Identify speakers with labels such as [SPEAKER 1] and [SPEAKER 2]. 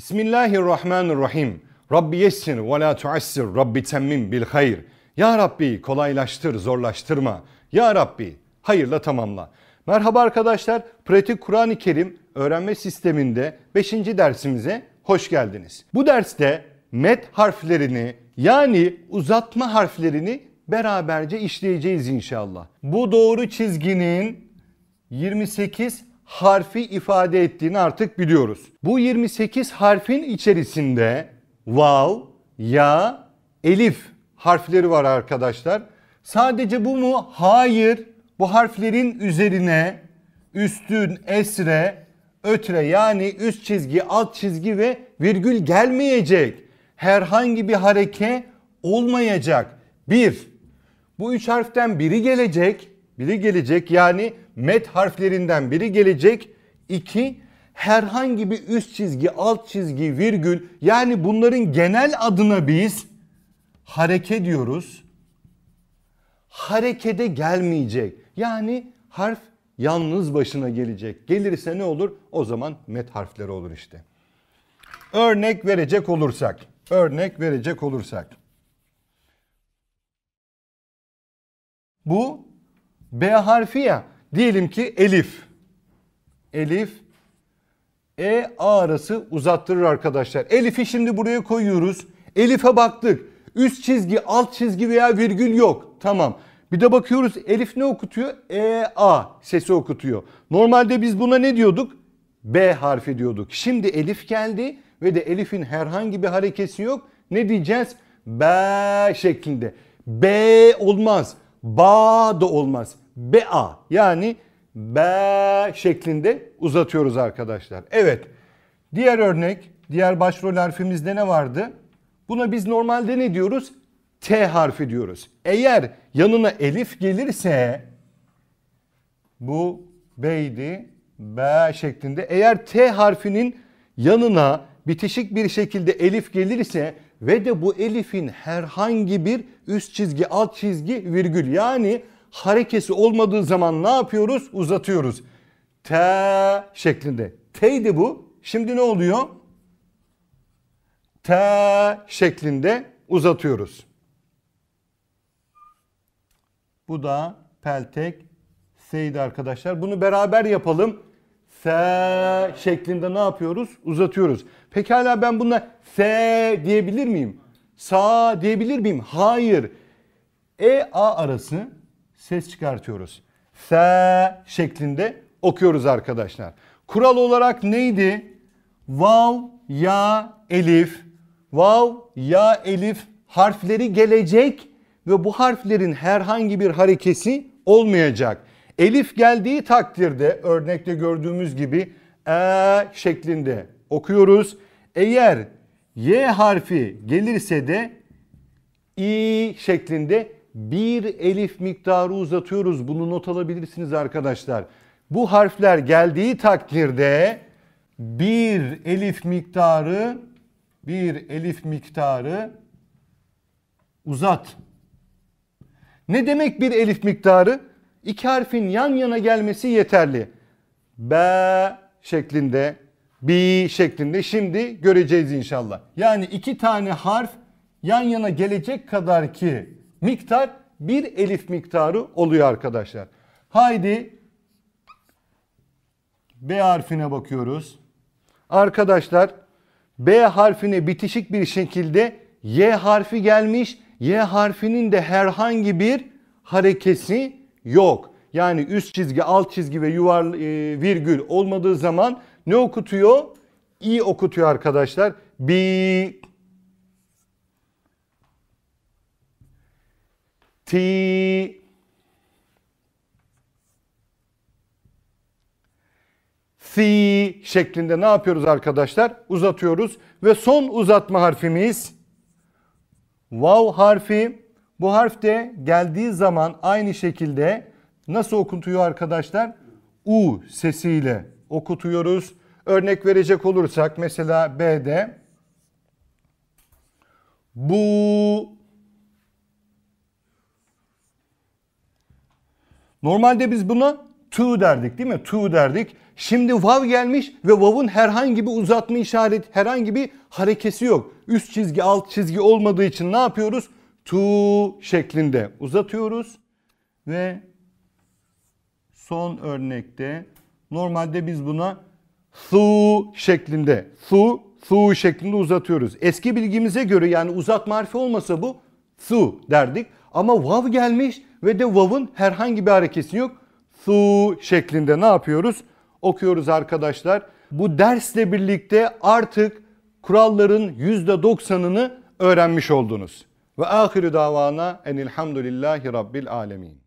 [SPEAKER 1] Bismillahirrahmanirrahim. Rabbi yessir ve la tuassir. Rabbi temmim bil hayr. Ya Rabbi kolaylaştır, zorlaştırma. Ya Rabbi hayırla tamamla. Merhaba arkadaşlar. Pratik Kur'an-ı Kerim öğrenme sisteminde 5. dersimize hoş geldiniz. Bu derste met harflerini yani uzatma harflerini beraberce işleyeceğiz inşallah. Bu doğru çizginin 28 harfi ifade ettiğini artık biliyoruz. Bu 28 harfin içerisinde vav, ya, elif harfleri var arkadaşlar. Sadece bu mu? Hayır. Bu harflerin üzerine üstün, esre, ötre yani üst çizgi, alt çizgi ve virgül gelmeyecek. Herhangi bir hareke olmayacak. Bir, bu üç harften biri gelecek biri gelecek yani met harflerinden biri gelecek. 2 herhangi bir üst çizgi, alt çizgi, virgül yani bunların genel adına biz hareke diyoruz. Harekede gelmeyecek. Yani harf yalnız başına gelecek. Gelirse ne olur? O zaman met harfleri olur işte. Örnek verecek olursak, örnek verecek olursak. Bu B harfi ya. Diyelim ki Elif. Elif. E A arası uzattırır arkadaşlar. Elif'i şimdi buraya koyuyoruz. Elif'e baktık. Üst çizgi, alt çizgi veya virgül yok. Tamam. Bir de bakıyoruz Elif ne okutuyor? E A sesi okutuyor. Normalde biz buna ne diyorduk? B harfi diyorduk. Şimdi Elif geldi ve de Elif'in herhangi bir harekesi yok. Ne diyeceğiz? B şeklinde. B olmaz. Ba da olmaz. Ba yani be şeklinde uzatıyoruz arkadaşlar. Evet. Diğer örnek, diğer başrol harfimizde ne vardı? Buna biz normalde ne diyoruz? T harfi diyoruz. Eğer yanına elif gelirse bu beydi, B şeklinde. Eğer T harfinin yanına bitişik bir şekilde elif gelirse ve de bu elifin herhangi bir üst çizgi, alt çizgi, virgül yani harekesi olmadığı zaman ne yapıyoruz? Uzatıyoruz. T şeklinde. T'ydi bu. Şimdi ne oluyor? T şeklinde uzatıyoruz. Bu da peltek S'ydi arkadaşlar. Bunu beraber yapalım se şeklinde ne yapıyoruz? Uzatıyoruz. Pekala ben buna se diyebilir miyim? Sa diyebilir miyim? Hayır. E a arası ses çıkartıyoruz. Se şeklinde okuyoruz arkadaşlar. Kural olarak neydi? Vav, ya, elif. Vav, ya, elif harfleri gelecek ve bu harflerin herhangi bir harekesi olmayacak. Elif geldiği takdirde örnekte gördüğümüz gibi e şeklinde okuyoruz. Eğer y harfi gelirse de i şeklinde bir elif miktarı uzatıyoruz. Bunu not alabilirsiniz arkadaşlar. Bu harfler geldiği takdirde bir elif miktarı bir elif miktarı uzat. Ne demek bir elif miktarı? İki harfin yan yana gelmesi yeterli. B şeklinde, B şeklinde şimdi göreceğiz inşallah. Yani iki tane harf yan yana gelecek kadar ki miktar bir elif miktarı oluyor arkadaşlar. Haydi B harfine bakıyoruz. Arkadaşlar B harfine bitişik bir şekilde Y harfi gelmiş. Y harfinin de herhangi bir harekesi yok. Yani üst çizgi, alt çizgi ve yuvar e, virgül olmadığı zaman ne okutuyor? i okutuyor arkadaşlar. Bi ti si şeklinde ne yapıyoruz arkadaşlar? Uzatıyoruz ve son uzatma harfimiz vav harfi. Bu harf de geldiği zaman aynı şekilde nasıl okutuyor arkadaşlar? U sesiyle okutuyoruz. Örnek verecek olursak mesela B'de bu Normalde biz buna to derdik değil mi? To derdik. Şimdi vav gelmiş ve vavın herhangi bir uzatma işaret, herhangi bir harekesi yok. Üst çizgi, alt çizgi olmadığı için ne yapıyoruz? Tu şeklinde uzatıyoruz ve son örnekte normalde biz buna su şeklinde su su şeklinde uzatıyoruz. Eski bilgimize göre yani uzat harfi olmasa bu su derdik ama vav gelmiş ve de vav'ın herhangi bir harekesi yok. su şeklinde ne yapıyoruz? Okuyoruz arkadaşlar. Bu dersle birlikte artık kuralların %90'ını öğrenmiş oldunuz. Ve ahiru davana enilhamdülillahi rabbil alemin.